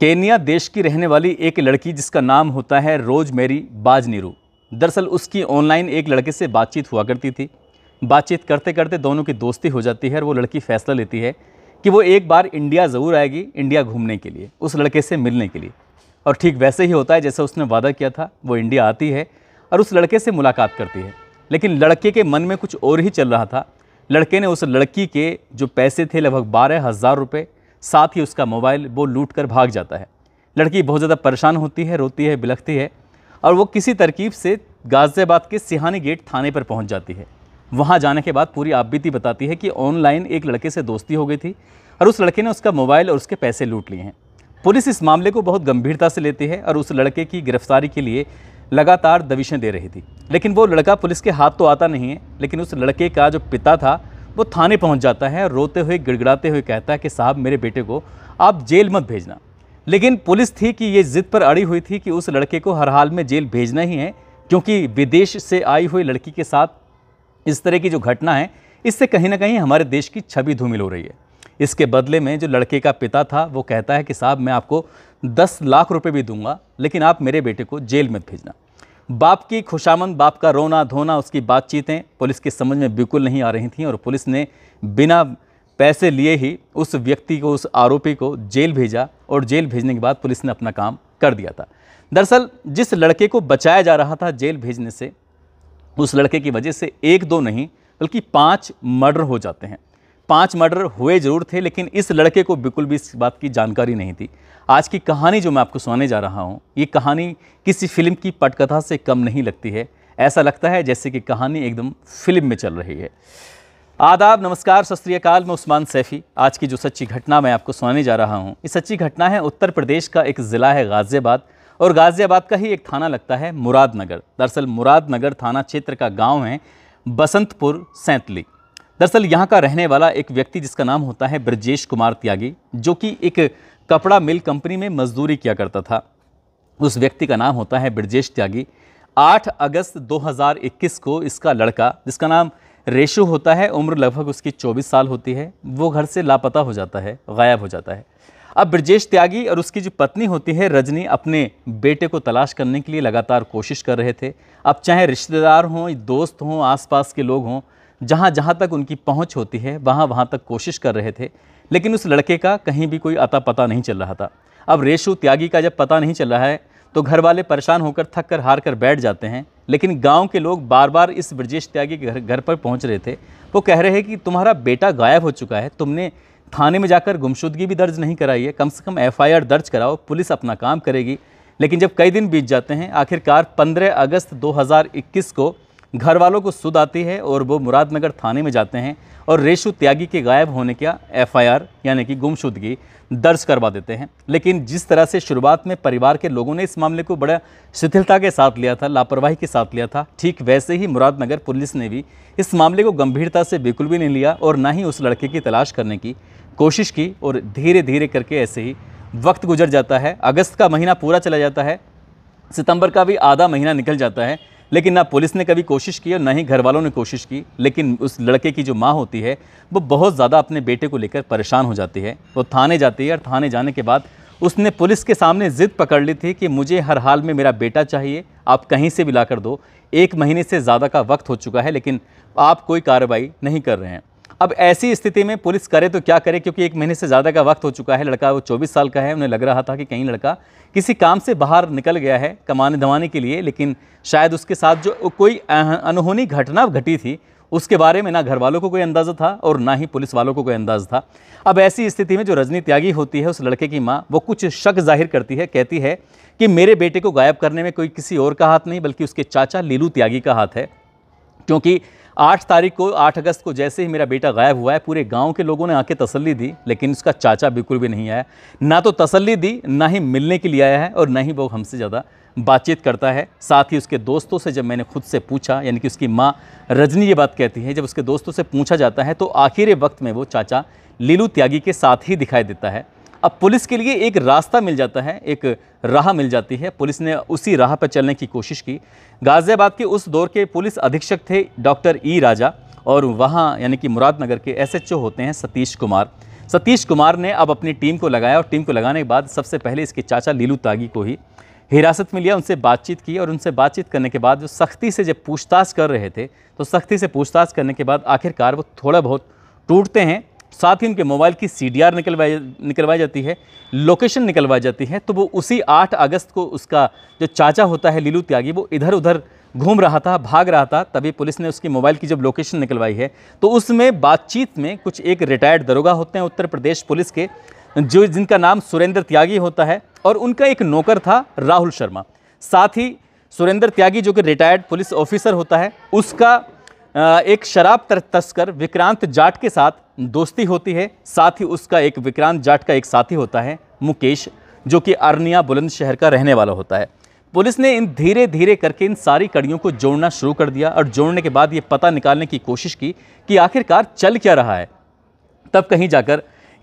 Kenya देश की रहने वाली एक लड़की जिसका नाम होता है रोज मेरी बाज नीरू दरअसल उसकी ऑनलाइन एक लड़के से बातचीत हुआ करती थी बातचीत करते करते दोनों की दोस्ती हो जाती है और वो लड़की फ़ैसला लेती है कि वो एक बार इंडिया ज़रूर आएगी इंडिया घूमने के लिए उस लड़के से मिलने के लिए और ठीक वैसे ही होता है जैसा उसने वादा किया था वो इंडिया आती है और उस लड़के से मुलाकात करती है लेकिन लड़के के मन में कुछ और ही चल रहा था लड़के ने उस लड़की के जो पैसे थे लगभग बारह हज़ार रुपये साथ ही उसका मोबाइल वो लूट कर भाग जाता है लड़की बहुत ज़्यादा परेशान होती है रोती है बिलखती है और वो किसी तरकीब से गाज़ियाबाद के सिहानी गेट थाने पर पहुंच जाती है वहां जाने के बाद पूरी आपबीती बताती है कि ऑनलाइन एक लड़के से दोस्ती हो गई थी और उस लड़के ने उसका मोबाइल और उसके पैसे लूट लिए हैं पुलिस इस मामले को बहुत गंभीरता से लेती है और उस लड़के की गिरफ्तारी के लिए लगातार दविशें दे रही थी लेकिन वो लड़का पुलिस के हाथ तो आता नहीं है लेकिन उस लड़के का जो पिता था वो थाने पहुंच जाता है रोते हुए गिड़गिड़ाते हुए कहता है कि साहब मेरे बेटे को आप जेल मत भेजना लेकिन पुलिस थी कि ये ज़िद पर अड़ी हुई थी कि उस लड़के को हर हाल में जेल भेजना ही है क्योंकि विदेश से आई हुई लड़की के साथ इस तरह की जो घटना है इससे कहीं ना कहीं हमारे देश की छवि धूमिल हो रही है इसके बदले में जो लड़के का पिता था वो कहता है कि साहब मैं आपको दस लाख रुपए भी दूंगा लेकिन आप मेरे बेटे को जेल मत भेजना बाप की खुशामंद बाप का रोना धोना उसकी बातचीतें पुलिस की समझ में बिल्कुल नहीं आ रही थी और पुलिस ने बिना पैसे लिए ही उस व्यक्ति को उस आरोपी को जेल भेजा और जेल भेजने के बाद पुलिस ने अपना काम कर दिया था दरअसल जिस लड़के को बचाया जा रहा था जेल भेजने से उस लड़के की वजह से एक दो नहीं बल्कि पाँच मर्डर हो जाते हैं पांच मर्डर हुए जरूर थे लेकिन इस लड़के को बिल्कुल भी इस बात की जानकारी नहीं थी आज की कहानी जो मैं आपको सुनाने जा रहा हूँ ये कहानी किसी फिल्म की पटकथा से कम नहीं लगती है ऐसा लगता है जैसे कि कहानी एकदम फिल्म में चल रही है आदाब नमस्कार सत श्रीकाल मैं उस्मान सैफ़ी आज की जो सच्ची घटना मैं आपको सुनाने जा रहा हूँ ये सच्ची घटना है उत्तर प्रदेश का एक ज़िला है गाज़ियाबाद और गाज़ियाबाद का ही एक थाना लगता है मुरादनगर दरअसल मुरादनगर थाना क्षेत्र का गाँव है बसंतपुर सैंतली दरअसल यहाँ का रहने वाला एक व्यक्ति जिसका नाम होता है ब्रजेश कुमार त्यागी जो कि एक कपड़ा मिल कंपनी में मजदूरी किया करता था उस व्यक्ति का नाम होता है ब्रजेश त्यागी 8 अगस्त 2021 को इसका लड़का जिसका नाम रेशू होता है उम्र लगभग उसकी 24 साल होती है वो घर से लापता हो जाता है गायब हो जाता है अब ब्रजेश त्यागी और उसकी जो पत्नी होती है रजनी अपने बेटे को तलाश करने के लिए लगातार कोशिश कर रहे थे अब चाहे रिश्तेदार हों दोस्त हों आसपास के लोग हों जहाँ जहाँ तक उनकी पहुँच होती है वहाँ वहाँ तक कोशिश कर रहे थे लेकिन उस लड़के का कहीं भी कोई अता पता नहीं चल रहा था अब रेशु त्यागी का जब पता नहीं चल रहा है तो घर वाले परेशान होकर थक कर हार कर बैठ जाते हैं लेकिन गांव के लोग बार बार इस ब्रजेश त्यागी के घर घर पर पहुंच रहे थे वो कह रहे हैं कि तुम्हारा बेटा गायब हो चुका है तुमने थाने में जाकर गुमशुदगी भी दर्ज नहीं कराई है कम से कम एफ दर्ज कराओ पुलिस अपना काम करेगी लेकिन जब कई दिन बीत जाते हैं आखिरकार पंद्रह अगस्त दो को घर वालों को सुद आती है और वो मुरादनगर थाने में जाते हैं और रेशु त्यागी के गायब होने का एफआईआर यानी कि गुमशुदगी दर्ज करवा देते हैं लेकिन जिस तरह से शुरुआत में परिवार के लोगों ने इस मामले को बड़ा शिथिलता के साथ लिया था लापरवाही के साथ लिया था ठीक वैसे ही मुरादनगर पुलिस ने भी इस मामले को गंभीरता से बिल्कुल भी नहीं लिया और ना ही उस लड़के की तलाश करने की कोशिश की और धीरे धीरे करके ऐसे ही वक्त गुजर जाता है अगस्त का महीना पूरा चला जाता है सितंबर का भी आधा महीना निकल जाता है लेकिन ना पुलिस ने कभी कोशिश की और ना ही घर वालों ने कोशिश की लेकिन उस लड़के की जो माँ होती है वो बहुत ज़्यादा अपने बेटे को लेकर परेशान हो जाती है वो थाने जाती है और थाने जाने के बाद उसने पुलिस के सामने ज़िद पकड़ ली थी कि मुझे हर हाल में मेरा बेटा चाहिए आप कहीं से भी ला कर दो एक महीने से ज़्यादा का वक्त हो चुका है लेकिन आप कोई कार्रवाई नहीं कर रहे हैं अब ऐसी स्थिति में पुलिस करे तो क्या करे क्योंकि एक महीने से ज़्यादा का वक्त हो चुका है लड़का वो 24 साल का है उन्हें लग रहा था कि कहीं लड़का किसी काम से बाहर निकल गया है कमाने धमाने के लिए लेकिन शायद उसके साथ जो कोई अनहोनी घटना घटी थी उसके बारे में ना घर वालों को कोई अंदाज़ा था और ना ही पुलिस वालों को कोई अंदाज़ था अब ऐसी स्थिति में जो रजनी त्यागी होती है उस लड़के की माँ वो कुछ शक जाहिर करती है कहती है कि मेरे बेटे को गायब करने में कोई किसी और का हाथ नहीं बल्कि उसके चाचा लीलू त्यागी का हाथ है क्योंकि आठ तारीख को आठ अगस्त को जैसे ही मेरा बेटा गायब हुआ है पूरे गांव के लोगों ने आके तसल्ली दी लेकिन उसका चाचा बिल्कुल भी नहीं आया ना तो तसल्ली दी ना ही मिलने के लिए आया है और ना ही वो हमसे ज़्यादा बातचीत करता है साथ ही उसके दोस्तों से जब मैंने खुद से पूछा यानी कि उसकी माँ रजनी ये बात कहती है जब उसके दोस्तों से पूछा जाता है तो आखिर वक्त में वो चाचा लीलू त्यागी के साथ ही दिखाई देता है अब पुलिस के लिए एक रास्ता मिल जाता है एक राह मिल जाती है पुलिस ने उसी राह पर चलने की कोशिश की गाज़ियाबाद के उस दौर के पुलिस अधीक्षक थे डॉक्टर ई राजा और वहाँ यानी कि मुरादनगर के एसएचओ होते हैं सतीश कुमार सतीश कुमार ने अब अपनी टीम को लगाया और टीम को लगाने के बाद सबसे पहले इसके चाचा लीलू तागी को ही हिरासत में लिया उनसे बातचीत की और उनसे बातचीत करने के बाद जो सख्ती से जब पूछताछ कर रहे थे तो सख्ती से पूछताछ करने के बाद आखिरकार वो थोड़ा बहुत टूटते हैं साथ ही उनके मोबाइल की सी डी आर निकलवाई निकलवाई जाती है लोकेशन निकलवाई जाती है तो वो उसी 8 अगस्त को उसका जो चाचा होता है लीलू त्यागी वो इधर उधर घूम रहा था भाग रहा था तभी पुलिस ने उसकी मोबाइल की जब लोकेशन निकलवाई है तो उसमें बातचीत में कुछ एक रिटायर्ड दरोगा होते हैं उत्तर प्रदेश पुलिस के जो जिनका नाम सुरेंद्र त्यागी होता है और उनका एक नौकर था राहुल शर्मा साथ ही सुरेंद्र त्यागी जो कि रिटायर्ड पुलिस ऑफिसर होता है उसका एक शराब तस्कर विक्रांत जाट के साथ दोस्ती होती है साथ ही उसका एक विक्रांत जाट का एक साथी होता है मुकेश जो कि अरनिया बुलंदशहर का रहने वाला होता है पुलिस ने इन धीरे धीरे करके इन सारी कड़ियों को जोड़ना शुरू कर दिया और जोड़ने के बाद ये पता निकालने की कोशिश की कि आखिरकार चल क्या रहा है तब कहीं जाकर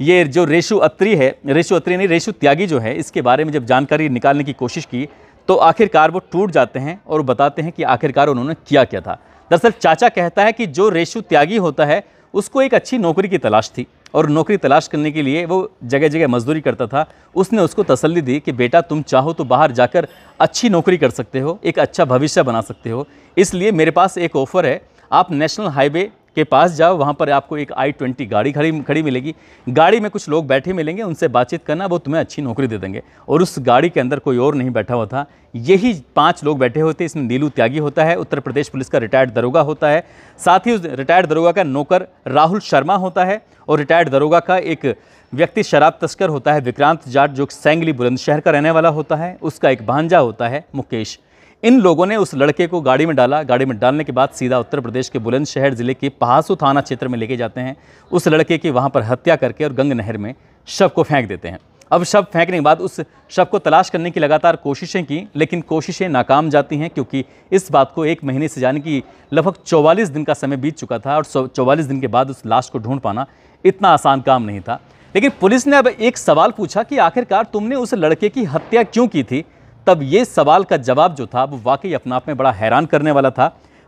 ये जो रेशु अत्री है रेशु अत्री नहीं रेशु त्यागी जो है इसके बारे में जब जानकारी निकालने की कोशिश की तो आखिरकार वो टूट जाते हैं और बताते हैं कि आखिरकार उन्होंने क्या क्या था दरअसल चाचा कहता है कि जो रेशु त्यागी होता है उसको एक अच्छी नौकरी की तलाश थी और नौकरी तलाश करने के लिए वो जगह जगह मजदूरी करता था उसने उसको तसल्ली दी कि बेटा तुम चाहो तो बाहर जाकर अच्छी नौकरी कर सकते हो एक अच्छा भविष्य बना सकते हो इसलिए मेरे पास एक ऑफ़र है आप नेशनल हाईवे के पास जाओ वहाँ पर आपको एक आई ट्वेंटी गाड़ी खड़ी खड़ी मिलेगी गाड़ी में कुछ लोग बैठे मिलेंगे उनसे बातचीत करना वो तुम्हें अच्छी नौकरी दे देंगे और उस गाड़ी के अंदर कोई और नहीं बैठा हुआ था यही पांच लोग बैठे होते इसमें नीलू त्यागी होता है उत्तर प्रदेश पुलिस का रिटायर्ड दरोगा होता है साथ ही उस रिटायर्ड दरोगा का नौकर राहुल शर्मा होता है और रिटायर्ड दरोगा का एक व्यक्ति शराब तस्कर होता है विक्रांत जाट जो सेंगली बुलंदशहर का रहने वाला होता है उसका एक भांजा होता है मुकेश इन लोगों ने उस लड़के को गाड़ी में डाला गाड़ी में डालने के बाद सीधा उत्तर प्रदेश के बुलंदशहर ज़िले के पहासू थाना क्षेत्र में लेके जाते हैं उस लड़के की वहाँ पर हत्या करके और गंग नहर में शव को फेंक देते हैं अब शव फेंकने के बाद उस शव को तलाश करने की लगातार कोशिशें की लेकिन कोशिशें नाकाम जाती हैं क्योंकि इस बात को एक महीने से जाने की लगभग 44 दिन का समय बीत चुका था और 44 दिन के बाद उस लाश को ढूंढ पाना इतना आसान काम नहीं था लेकिन पुलिस ने अब एक सवाल पूछा कि आखिरकार तुमने उस लड़के की हत्या क्यों की थी तब ये सवाल का जवाब जो था वो वाकई अपने आप में बड़ा हैरान करने वाला था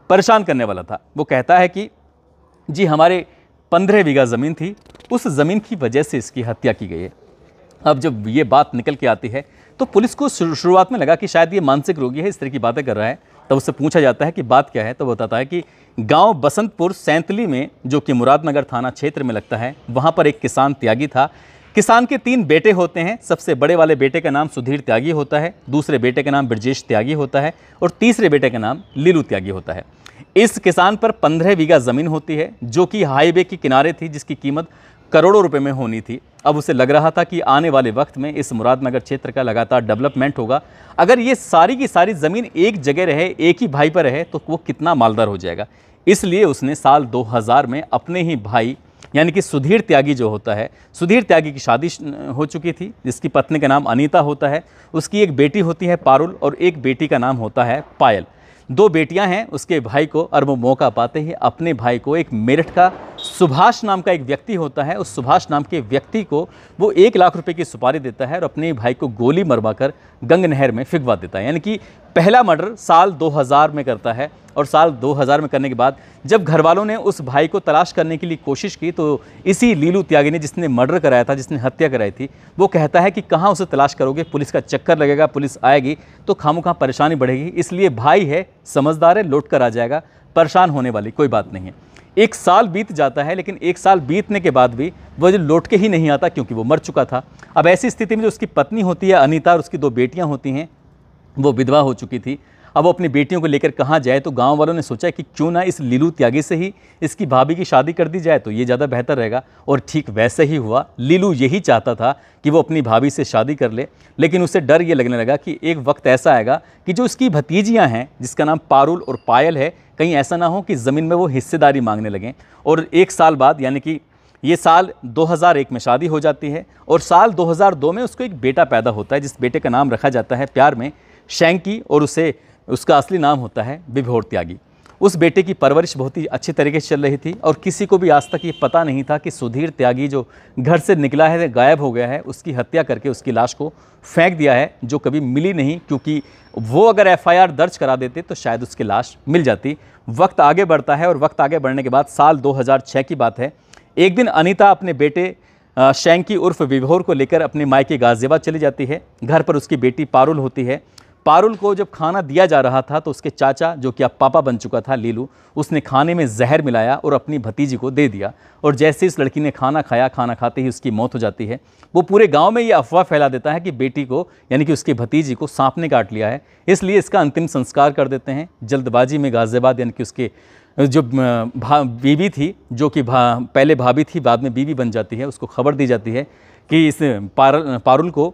परेशान करने वाला था वो कहता है कि जी हमारे पंद्रह बीघा ज़मीन थी उस ज़मीन की वजह से इसकी हत्या की गई है अब जब ये बात निकल के आती है तो पुलिस को शुरुआत में लगा कि शायद ये मानसिक रोगी है इस तरह की बातें कर रहा है तब उससे पूछा जाता है कि बात क्या है तो बताता है कि गांव बसंतपुर सैंतली में जो कि मुरादनगर थाना क्षेत्र में लगता है वहाँ पर एक किसान त्यागी था किसान के तीन बेटे होते हैं सबसे बड़े वाले बेटे का नाम सुधीर त्यागी होता है दूसरे बेटे का नाम ब्रजेश त्यागी होता है और तीसरे बेटे का नाम लीलू त्यागी होता है इस किसान पर पंद्रह बीघा ज़मीन होती है जो कि हाईवे के किनारे थी जिसकी कीमत करोड़ों रुपए में होनी थी अब उसे लग रहा था कि आने वाले वक्त में इस मुरादनगर क्षेत्र का लगातार डेवलपमेंट होगा अगर ये सारी की सारी ज़मीन एक जगह रहे एक ही भाई पर रहे तो वो कितना मालदार हो जाएगा इसलिए उसने साल 2000 में अपने ही भाई यानी कि सुधीर त्यागी जो होता है सुधीर त्यागी की शादी हो चुकी थी जिसकी पत्नी का नाम अनीता होता है उसकी एक बेटी होती है पारुल और एक बेटी का नाम होता है पायल दो बेटियां हैं उसके भाई को और वो मौका पाते ही अपने भाई को एक मेरठ का सुभाष नाम का एक व्यक्ति होता है उस सुभाष नाम के व्यक्ति को वो एक लाख रुपए की सुपारी देता है और अपने भाई को गोली मरवाकर गंग नहर में फिंकवा देता है यानी कि पहला मर्डर साल 2000 में करता है और साल 2000 में करने के बाद जब घर वालों ने उस भाई को तलाश करने के लिए कोशिश की तो इसी लीलू त्यागी ने जिसने मर्डर कराया था जिसने हत्या कराई थी वो कहता है कि कहाँ उसे तलाश करोगे पुलिस का चक्कर लगेगा पुलिस आएगी तो खामो परेशानी बढ़ेगी इसलिए भाई है समझदार है लौट कर आ जाएगा परेशान होने वाली कोई बात नहीं है एक साल बीत जाता है लेकिन एक साल बीतने के बाद भी वह जो लौट के ही नहीं आता क्योंकि वो मर चुका था अब ऐसी स्थिति में जो उसकी पत्नी होती है अनिता और उसकी दो बेटियां होती हैं वो विधवा हो चुकी थी अब वो अपनी बेटियों को लेकर कहाँ जाए तो गांव वालों ने सोचा कि क्यों ना इस लीलू त्यागी से ही इसकी भाभी की शादी कर दी जाए तो ये ज़्यादा बेहतर रहेगा और ठीक वैसे ही हुआ लीलू यही चाहता था कि वो अपनी भाभी से शादी कर ले लेकिन उसे डर ये लगने लगा कि एक वक्त ऐसा आएगा कि जो उसकी भतीजियाँ हैं जिसका नाम पारुल और पायल है कहीं ऐसा ना हो कि ज़मीन में वो हिस्सेदारी मांगने लगें और एक साल बाद यानी कि ये साल 2001 में शादी हो जाती है और साल 2002 में उसको एक बेटा पैदा होता है जिस बेटे का नाम रखा जाता है प्यार में शैंकी और उसे उसका असली नाम होता है विभोर त्यागी उस बेटे की परवरिश बहुत ही अच्छे तरीके से चल रही थी और किसी को भी आज तक ये पता नहीं था कि सुधीर त्यागी जो घर से निकला है गायब हो गया है उसकी हत्या करके उसकी लाश को फेंक दिया है जो कभी मिली नहीं क्योंकि वो अगर एफआईआर दर्ज करा देते तो शायद उसकी लाश मिल जाती वक्त आगे बढ़ता है और वक्त आगे बढ़ने के बाद साल दो की बात है एक दिन अनिता अपने बेटे शैंकी उर्फ विभोर को लेकर अपने मायके गाजियाबाद चली जाती है घर पर उसकी बेटी पारुल होती है पारुल को जब खाना दिया जा रहा था तो उसके चाचा जो कि अब पापा बन चुका था लीलू उसने खाने में जहर मिलाया और अपनी भतीजी को दे दिया और जैसे इस लड़की ने खाना खाया खाना खाते ही उसकी मौत हो जाती है वो पूरे गांव में ये अफवाह फैला देता है कि बेटी को यानी कि उसकी भतीजी को सांप ने काट लिया है इसलिए इसका अंतिम संस्कार कर देते हैं जल्दबाजी में गाजियाबाद यानी कि उसके जो भा बीवी थी जो कि भा पहले भाभी थी बाद में बीवी बन जाती है उसको खबर दी जाती है कि इस पार, पारुल को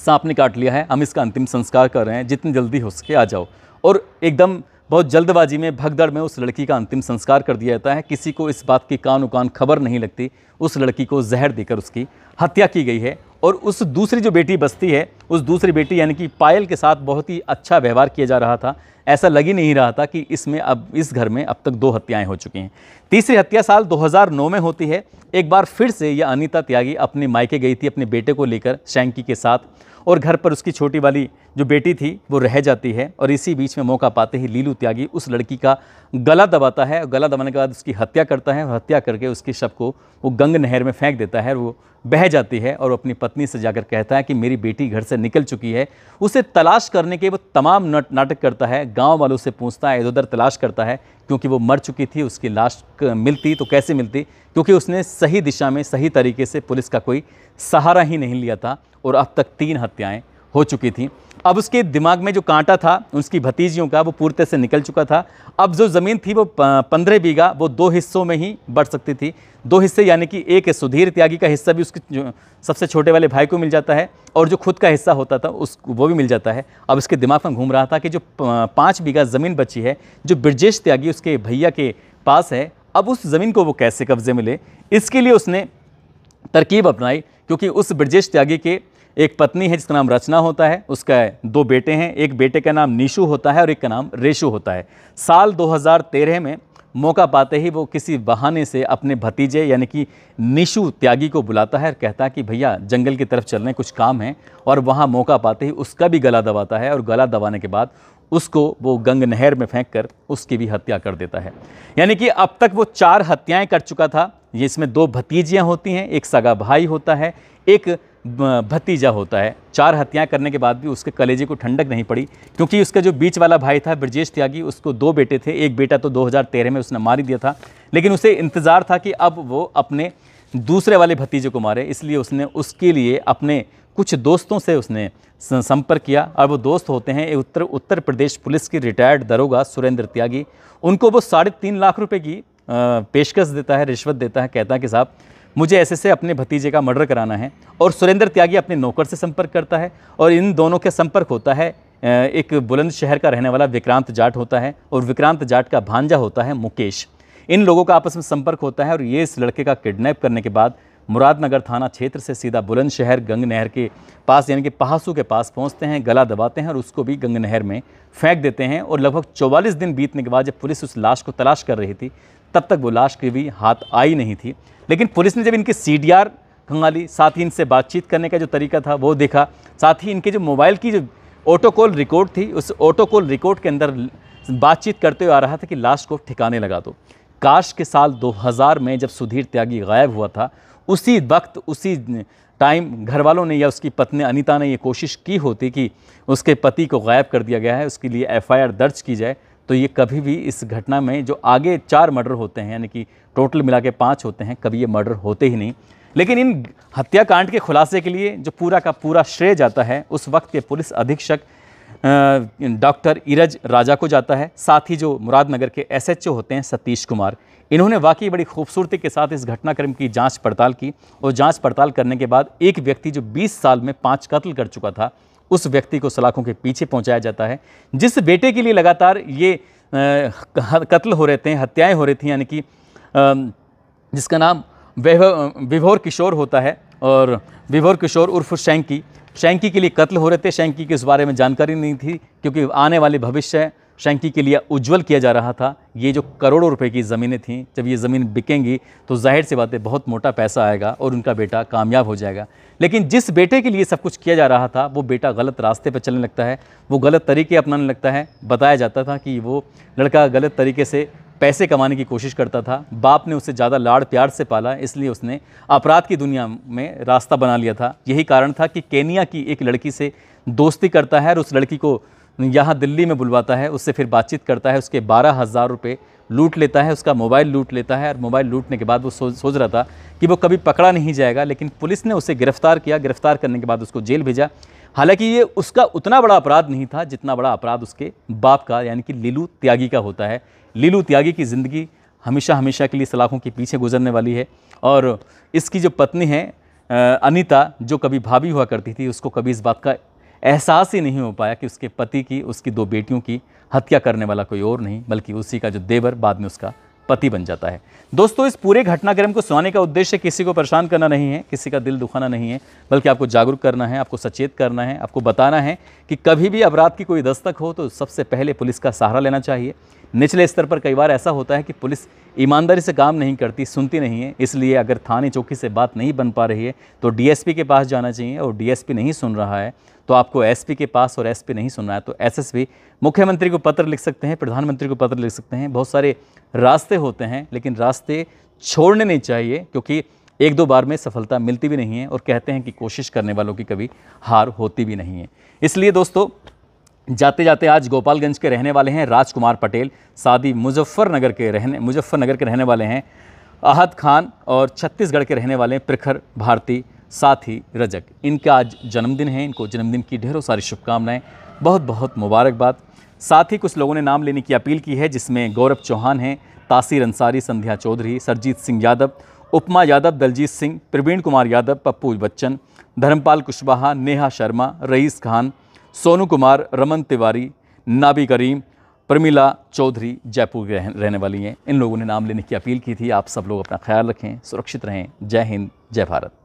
सांप ने काट लिया है हम इसका अंतिम संस्कार कर रहे हैं जितनी जल्दी हो सके आ जाओ और एकदम बहुत जल्दबाजी में भगदड़ में उस लड़की का अंतिम संस्कार कर दिया जाता है किसी को इस बात की कान उकान खबर नहीं लगती उस लड़की को जहर देकर उसकी हत्या की गई है और उस दूसरी जो बेटी बसती है उस दूसरी बेटी यानी कि पायल के साथ बहुत ही अच्छा व्यवहार किया जा रहा था ऐसा लग ही नहीं रहा था कि इसमें अब इस घर में अब तक दो हत्याएं हो चुकी हैं तीसरी हत्या साल 2009 में होती है एक बार फिर से यह अनिता त्यागी अपने मायके गई थी अपने बेटे को लेकर शैंकी के साथ और घर पर उसकी छोटी वाली जो बेटी थी वो रह जाती है और इसी बीच में मौका पाते ही लीलू त्यागी उस लड़की का गला दबाता है गला दबाने के बाद उसकी हत्या करता है और हत्या करके उसके शव को वो गंग नहर में फेंक देता है वो बह जाती है और अपनी पत्नी से जाकर कहता है कि मेरी बेटी घर से निकल चुकी है उसे तलाश करने के वो तमाम नाटक करता है गांव वालों से पूछता है इधर उधर तलाश करता है क्योंकि वो मर चुकी थी उसकी लाश मिलती तो कैसे मिलती क्योंकि उसने सही दिशा में सही तरीके से पुलिस का कोई सहारा ही नहीं लिया था और अब तक तीन हत्याएँ हो चुकी थी अब उसके दिमाग में जो कांटा था उसकी भतीजियों का वो पूरी तरह से निकल चुका था अब जो ज़मीन थी वो पंद्रह बीघा वो दो हिस्सों में ही बढ़ सकती थी दो हिस्से यानी कि एक सुधीर त्यागी का हिस्सा भी उसके सबसे छोटे वाले भाई को मिल जाता है और जो खुद का हिस्सा होता था उस वो भी मिल जाता है अब उसके दिमाग में घूम रहा था कि जो पाँच बीघा ज़मीन बची है जो ब्रजेश त्यागी उसके भैया के पास है अब उस ज़मीन को वो कैसे कब्ज़े मिले इसके लिए उसने तरकीब अपनाई क्योंकि उस ब्रजेश त्यागी के एक पत्नी है जिसका नाम रचना होता है उसका दो बेटे हैं एक बेटे का नाम निशु होता है और एक का नाम रेशू होता है साल 2013 में मौका पाते ही वो किसी बहाने से अपने भतीजे यानी कि निशु त्यागी को बुलाता है और कहता है कि भैया जंगल की तरफ चल रहे कुछ काम है और वहाँ मौका पाते ही उसका भी गला दबाता है और गला दबाने के बाद उसको वो गंग नहर में फेंक कर उसकी भी हत्या कर देता है यानी कि अब तक वो चार हत्याएं कर चुका था जिसमें दो भतीजियाँ होती हैं एक सगा भाई होता है एक भतीजा होता है चार हत्याएं करने के बाद भी उसके कलेजे को ठंडक नहीं पड़ी क्योंकि उसका जो बीच वाला भाई था ब्रजेश त्यागी उसको दो बेटे थे एक बेटा तो 2013 में उसने मार दिया था लेकिन उसे इंतज़ार था कि अब वो अपने दूसरे वाले भतीजे को मारे इसलिए उसने उसके लिए अपने कुछ दोस्तों से उसने संपर्क किया और वो दोस्त होते हैं उत्तर उत्तर प्रदेश पुलिस की रिटायर्ड दरोगा सुरेंद्र त्यागी उनको वो साढ़े तीन लाख रुपये की पेशकश देता है रिश्वत देता है कहता है कि साहब मुझे ऐसे से अपने भतीजे का मर्डर कराना है और सुरेंद्र त्यागी अपने नौकर से संपर्क करता है और इन दोनों के संपर्क होता है एक बुलंद शहर का रहने वाला विक्रांत जाट होता है और विक्रांत जाट का भांजा होता है मुकेश इन लोगों का आपस में संपर्क होता है और ये इस लड़के का किडनैप करने के बाद मुरादनगर थाना क्षेत्र से सीधा बुलंदशहर गंग नहर के पास यानी कि पहासू के पास पहुंचते हैं गला दबाते हैं और उसको भी गंग नहर में फेंक देते हैं और लगभग 44 दिन बीतने के बाद जब पुलिस उस लाश को तलाश कर रही थी तब तक वो लाश की भी हाथ आई नहीं थी लेकिन पुलिस ने जब इनकी सी डी आर खंगाली साथ ही इनसे बातचीत करने का जो तरीका था वो देखा साथ ही इनके जो मोबाइल की जो ऑटो कॉल रिकॉर्ड थी उस ऑटो कॉल रिकॉर्ड के अंदर बातचीत करते हुए आ रहा था कि लाश को ठिकाने लगा दो काश के साल 2000 में जब सुधीर त्यागी गायब हुआ था उसी वक्त उसी टाइम घर वालों ने या उसकी पत्नी अनिता ने ये कोशिश की होती कि उसके पति को गायब कर दिया गया है उसके लिए एफ़ दर्ज की जाए तो ये कभी भी इस घटना में जो आगे चार मर्डर होते हैं यानी कि टोटल मिला के पाँच होते हैं कभी ये मर्डर होते ही नहीं लेकिन इन हत्याकांड के खुलासे के लिए जो पूरा का पूरा श्रेय जाता है उस वक्त के पुलिस अधीक्षक डॉक्टर इरज राजा को जाता है साथ ही जो मुरादनगर के एसएचओ होते हैं सतीश कुमार इन्होंने वाकई बड़ी खूबसूरती के साथ इस घटनाक्रम की जांच पड़ताल की और जांच पड़ताल करने के बाद एक व्यक्ति जो 20 साल में पांच कत्ल कर चुका था उस व्यक्ति को सलाखों के पीछे पहुंचाया जाता है जिस बेटे के लिए लगातार ये कत्ल हो रहे थे हत्याएं हो रही थी यानी कि जिसका नाम विभोर किशोर होता है और विभोर किशोर उर्फ शैंकी शैंकी के लिए कत्ल हो रहे थे शैंकी के इस बारे में जानकारी नहीं थी क्योंकि आने वाले भविष्य शैंकी के लिए उज्जवल किया जा रहा था ये जो करोड़ों रुपए की ज़मीनें थीं जब ये ज़मीन बिकेंगी तो जाहिर सी बात है बहुत मोटा पैसा आएगा और उनका बेटा कामयाब हो जाएगा लेकिन जिस बेटे के लिए सब कुछ किया जा रहा था वो बेटा गलत रास्ते पर चलने लगता है वो गलत तरीके अपनाने लगता है बताया जाता था कि वो लड़का गलत तरीके से पैसे कमाने की कोशिश करता था बाप ने उसे ज़्यादा लाड़ प्यार से पाला इसलिए उसने अपराध की दुनिया में रास्ता बना लिया था यही कारण था कि केनिया की एक लड़की से दोस्ती करता है और उस लड़की को यहाँ दिल्ली में बुलवाता है उससे फिर बातचीत करता है उसके बारह हज़ार रुपये लूट लेता है उसका मोबाइल लूट लेता है और मोबाइल लूटने के बाद वो सोच सोच रहा था कि वो कभी पकड़ा नहीं जाएगा लेकिन पुलिस ने उसे गिरफ्तार किया गिरफ्तार करने के बाद उसको जेल भेजा हालांकि ये उसका उतना बड़ा अपराध नहीं था जितना बड़ा अपराध उसके बाप का यानी कि लीलू त्यागी का होता है लीलू त्यागी की ज़िंदगी हमेशा हमेशा के लिए सलाखों के पीछे गुजरने वाली है और इसकी जो पत्नी है अनीता जो कभी भाभी हुआ करती थी उसको कभी इस बात का एहसास ही नहीं हो पाया कि उसके पति की उसकी दो बेटियों की हत्या करने वाला कोई और नहीं बल्कि उसी का जो देवर बाद में उसका पति बन जाता है दोस्तों इस पूरे घटनाक्रम को सुनाने का उद्देश्य किसी को परेशान करना नहीं है किसी का दिल दुखाना नहीं है बल्कि आपको जागरूक करना है आपको सचेत करना है आपको बताना है कि कभी भी अपराध की कोई दस्तक हो तो सबसे पहले पुलिस का सहारा लेना चाहिए निचले स्तर पर कई बार ऐसा होता है कि पुलिस ईमानदारी से काम नहीं करती सुनती नहीं है इसलिए अगर थाने चौकी से बात नहीं बन पा रही है तो डीएसपी के पास जाना चाहिए और डीएसपी नहीं सुन रहा है तो आपको एसपी के पास और एसपी नहीं सुन रहा है तो एसएसपी मुख्यमंत्री को पत्र लिख सकते हैं प्रधानमंत्री को पत्र लिख सकते हैं बहुत सारे रास्ते होते हैं लेकिन रास्ते छोड़ने नहीं चाहिए क्योंकि एक दो बार में सफलता मिलती भी नहीं है और कहते हैं कि कोशिश करने वालों की कभी हार होती भी नहीं है इसलिए दोस्तों जाते जाते आज गोपालगंज के रहने वाले हैं राजकुमार पटेल सादी मुजफ्फरनगर के रहने मुजफ्फरनगर के रहने वाले हैं अहद खान और छत्तीसगढ़ के रहने वाले प्रखर भारती साथ ही रजक इनका आज जन्मदिन है इनको जन्मदिन की ढेरों सारी शुभकामनाएं बहुत बहुत मुबारकबाद साथ ही कुछ लोगों ने नाम लेने की अपील की है जिसमें गौरव चौहान हैं तासीर अंसारी संध्या चौधरी सरजीत सिंह यादव उपमा यादव दलजीत सिंह प्रवीण कुमार यादव पप्पू बच्चन धर्मपाल कुशवाहा नेहा शर्मा रईस खान सोनू कुमार रमन तिवारी नाबी करीम प्रमिला चौधरी जयपुर के रहने वाली हैं इन लोगों ने नाम लेने की अपील की थी आप सब लोग अपना ख्याल रखें सुरक्षित रहें जय हिंद जय भारत